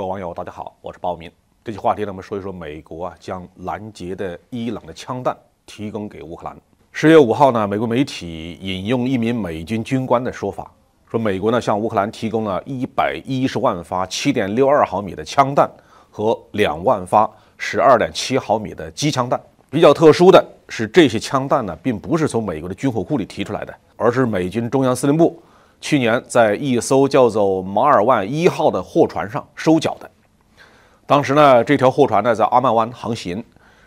各位网友，大家好，我是鲍明。这期话题呢，我们说一说美国啊将拦截的伊朗的枪弹提供给乌克兰。十月五号呢，美国媒体引用一名美军军官的说法，说美国呢向乌克兰提供了一百一十万发七点六二毫米的枪弹和两万发十二点七毫米的机枪弹。比较特殊的是，这些枪弹呢并不是从美国的军火库里提出来的，而是美军中央司令部。去年，在一艘叫做“马尔万一号”的货船上收缴的。当时呢，这条货船呢在阿曼湾航行，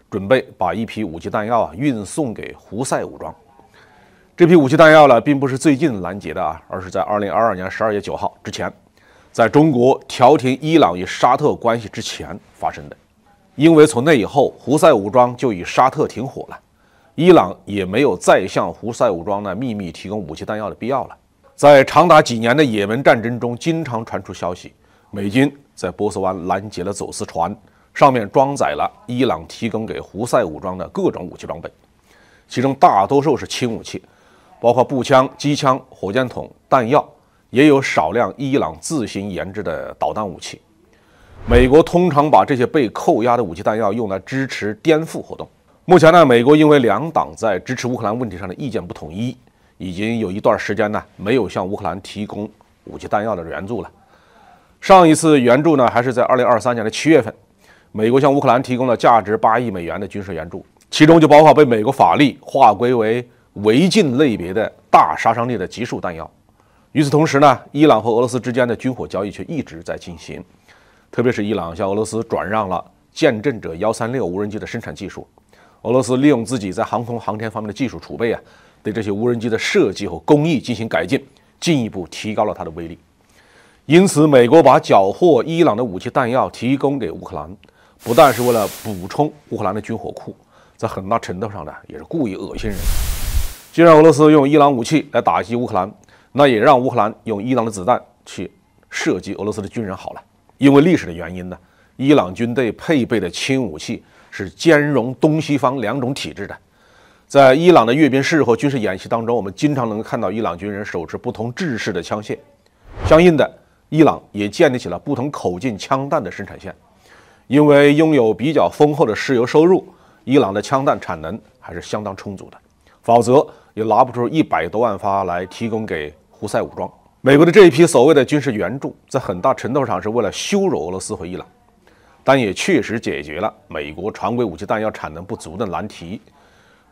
准备把一批武器弹药啊运送给胡塞武装。这批武器弹药呢，并不是最近拦截的啊，而是在2022年12月9号之前，在中国调停伊朗与沙特关系之前发生的。因为从那以后，胡塞武装就与沙特停火了，伊朗也没有再向胡塞武装呢秘密提供武器弹药的必要了。在长达几年的也门战争中，经常传出消息，美军在波斯湾拦截了走私船，上面装载了伊朗提供给胡塞武装的各种武器装备，其中大多数是轻武器，包括步枪、机枪、火箭筒、弹药，也有少量伊朗自行研制的导弹武器。美国通常把这些被扣押的武器弹药用来支持颠覆活动。目前呢，美国因为两党在支持乌克兰问题上的意见不统一。已经有一段时间呢，没有向乌克兰提供武器弹药的援助了。上一次援助呢，还是在二零二三年的七月份，美国向乌克兰提供了价值八亿美元的军事援助，其中就包括被美国法律划归为违禁类别的大杀伤力的集束弹药。与此同时呢，伊朗和俄罗斯之间的军火交易却一直在进行，特别是伊朗向俄罗斯转让了“见证者”幺三六无人机的生产技术，俄罗斯利用自己在航空航天方面的技术储备啊。对这些无人机的设计和工艺进行改进，进一步提高了它的威力。因此，美国把缴获伊朗的武器弹药提供给乌克兰，不但是为了补充乌克兰的军火库，在很大程度上呢，也是故意恶心人。既然俄罗斯用伊朗武器来打击乌克兰，那也让乌克兰用伊朗的子弹去射击俄罗斯的军人好了。因为历史的原因呢，伊朗军队配备的轻武器是兼容东西方两种体制的。在伊朗的阅兵式和军事演习当中，我们经常能看到伊朗军人手持不同制式的枪械，相应的，伊朗也建立起了不同口径枪弹的生产线。因为拥有比较丰厚的石油收入，伊朗的枪弹产能还是相当充足的，否则也拿不出一百多万发来提供给胡塞武装。美国的这一批所谓的军事援助，在很大程度上是为了羞辱俄罗斯和伊朗，但也确实解决了美国常规武器弹药产能不足的难题。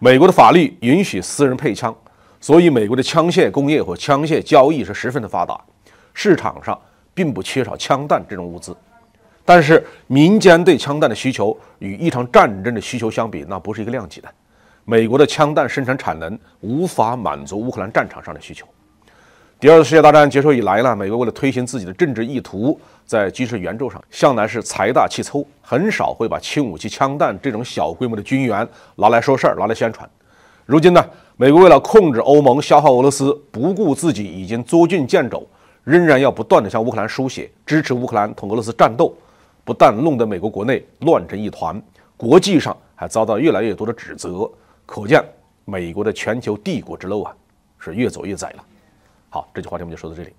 美国的法律允许私人配枪，所以美国的枪械工业和枪械交易是十分的发达，市场上并不缺少枪弹这种物资。但是，民间对枪弹的需求与一场战争的需求相比，那不是一个量级的。美国的枪弹生产产能无法满足乌克兰战场上的需求。第二次世界大战结束以来呢，美国为了推行自己的政治意图，在军事援助上向来是财大气粗，很少会把轻武器、枪弹这种小规模的军援拿来说事儿、拿来宣传。如今呢，美国为了控制欧盟、消耗俄罗斯，不顾自己已经捉襟见肘，仍然要不断的向乌克兰输血，支持乌克兰同俄罗斯战斗，不但弄得美国国内乱成一团，国际上还遭到越来越多的指责。可见，美国的全球帝国之路啊，是越走越窄了。好，这句话题我们就说到这里。